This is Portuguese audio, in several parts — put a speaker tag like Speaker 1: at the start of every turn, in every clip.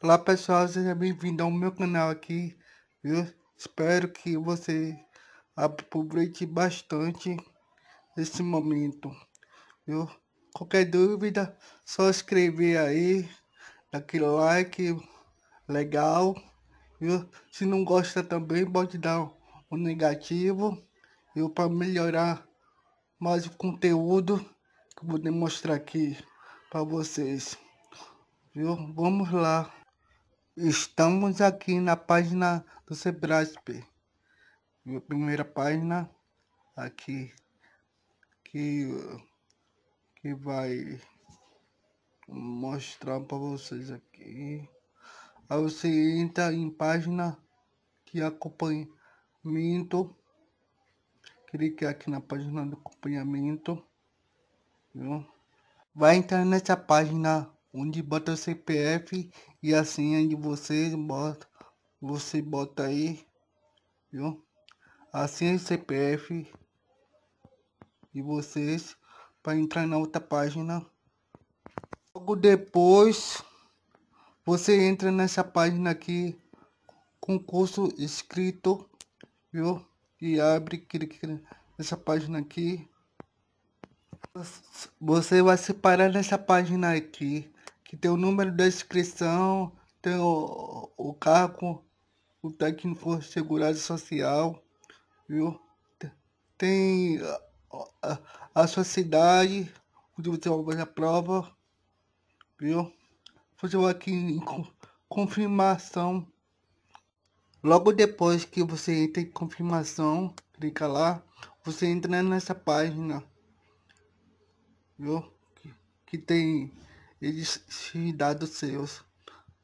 Speaker 1: Olá pessoal, seja bem-vindo ao meu canal aqui, viu? Espero que você aproveite bastante esse momento, viu? Qualquer dúvida, só escrever aí, daquele like legal, viu? Se não gosta também, pode dar um negativo, viu? Para melhorar mais o conteúdo que eu vou demonstrar aqui para vocês, viu? Vamos lá. Estamos aqui na página do Sebrasp, primeira página aqui que, que vai mostrar para vocês aqui. Aí você entra em página de acompanhamento, clique aqui na página do acompanhamento, viu? vai entrar nessa página onde bota CPF e a senha de vocês, bota, você bota aí, viu? A senha e CPF de vocês para entrar na outra página. Logo depois, você entra nessa página aqui, concurso escrito, viu? E abre essa página aqui. Você vai se parar nessa página aqui que tem o número da inscrição, tem o, o cargo, o técnico de segurança social, viu? Tem a, a, sua cidade, onde você vai fazer a prova, viu? Você vai aqui em confirmação. Logo depois que você entra em confirmação, clica lá, você entra nessa página, viu? que, que tem e de dados seus.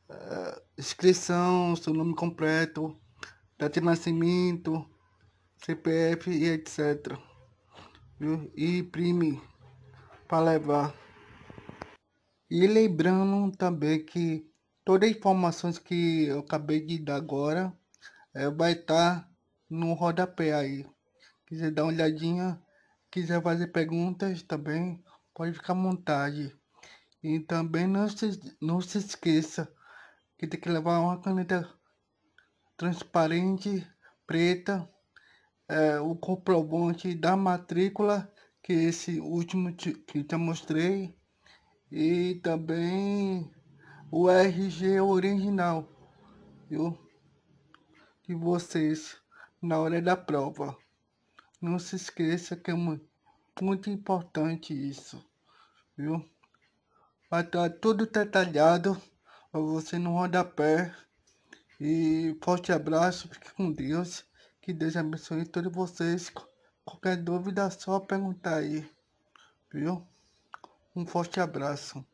Speaker 1: Uh, inscrição, seu nome completo, data de nascimento, CPF e etc. Viu? E imprime para levar. E lembrando também que todas as informações que eu acabei de dar agora é, vai estar tá no rodapé aí. Quiser dar uma olhadinha, quiser fazer perguntas também, pode ficar à vontade. E também não se, não se esqueça que tem que levar uma caneta transparente, preta, é, o comprovante da matrícula, que é esse último que que te mostrei, e também o RG original, viu? De vocês na hora da prova. Não se esqueça que é muito importante isso, viu? vai estar tá tudo detalhado para você no rodapé. E forte abraço, fique com Deus. Que Deus abençoe todos vocês. Qualquer dúvida, é só perguntar aí. Viu? Um forte abraço.